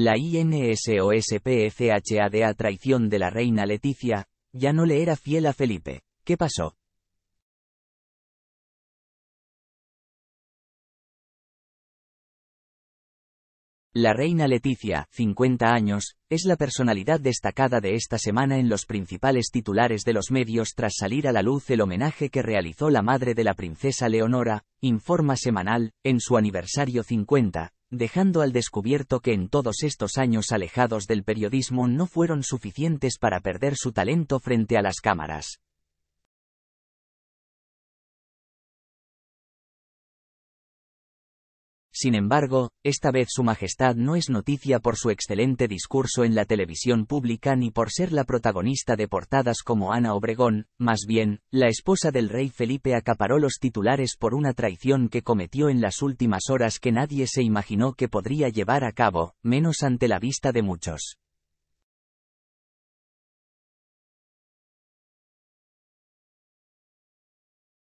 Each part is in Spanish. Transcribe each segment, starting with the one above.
La INSOSPFHADA traición de la reina Leticia, ya no le era fiel a Felipe. ¿Qué pasó? La reina Leticia, 50 años, es la personalidad destacada de esta semana en los principales titulares de los medios tras salir a la luz el homenaje que realizó la madre de la princesa Leonora, informa semanal, en su aniversario 50, dejando al descubierto que en todos estos años alejados del periodismo no fueron suficientes para perder su talento frente a las cámaras. Sin embargo, esta vez Su Majestad no es noticia por su excelente discurso en la televisión pública ni por ser la protagonista de portadas como Ana Obregón, más bien, la esposa del rey Felipe acaparó los titulares por una traición que cometió en las últimas horas que nadie se imaginó que podría llevar a cabo, menos ante la vista de muchos.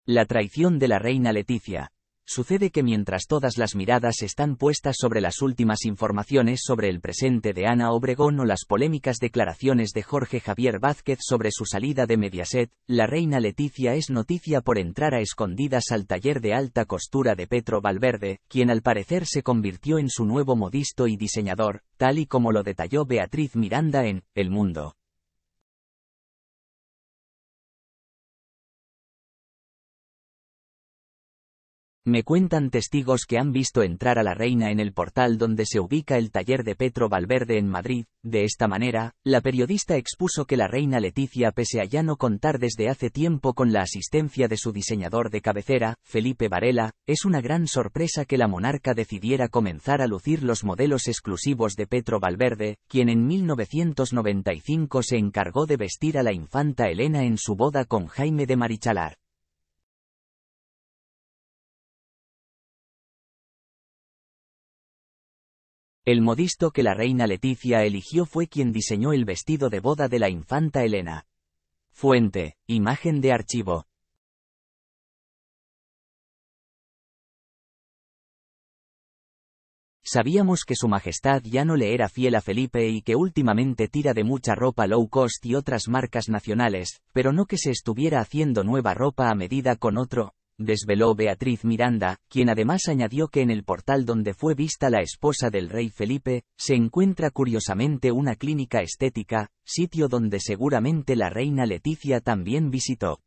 La traición de la reina Leticia, sucede que mientras todas las miradas están puestas sobre las últimas informaciones sobre el presente de Ana Obregón o las polémicas declaraciones de Jorge Javier Vázquez sobre su salida de Mediaset, la reina Leticia es noticia por entrar a escondidas al taller de alta costura de Petro Valverde, quien al parecer se convirtió en su nuevo modisto y diseñador, tal y como lo detalló Beatriz Miranda en El Mundo. Me cuentan testigos que han visto entrar a la reina en el portal donde se ubica el taller de Petro Valverde en Madrid. De esta manera, la periodista expuso que la reina Leticia, pese a ya no contar desde hace tiempo con la asistencia de su diseñador de cabecera, Felipe Varela, es una gran sorpresa que la monarca decidiera comenzar a lucir los modelos exclusivos de Petro Valverde, quien en 1995 se encargó de vestir a la infanta Elena en su boda con Jaime de Marichalar. El modisto que la reina Leticia eligió fue quien diseñó el vestido de boda de la infanta Elena. Fuente, imagen de archivo. Sabíamos que su majestad ya no le era fiel a Felipe y que últimamente tira de mucha ropa low cost y otras marcas nacionales, pero no que se estuviera haciendo nueva ropa a medida con otro, desveló Beatriz Miranda, quien además añadió que en el portal donde fue vista la esposa del rey Felipe, se encuentra curiosamente una clínica estética, sitio donde seguramente la reina Leticia también visitó.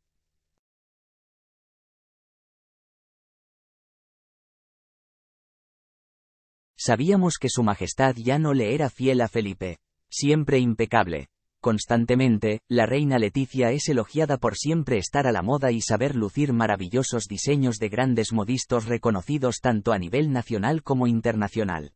Sabíamos que su Majestad ya no le era fiel a Felipe. Siempre impecable, Constantemente, la reina Leticia es elogiada por siempre estar a la moda y saber lucir maravillosos diseños de grandes modistos reconocidos tanto a nivel nacional como internacional.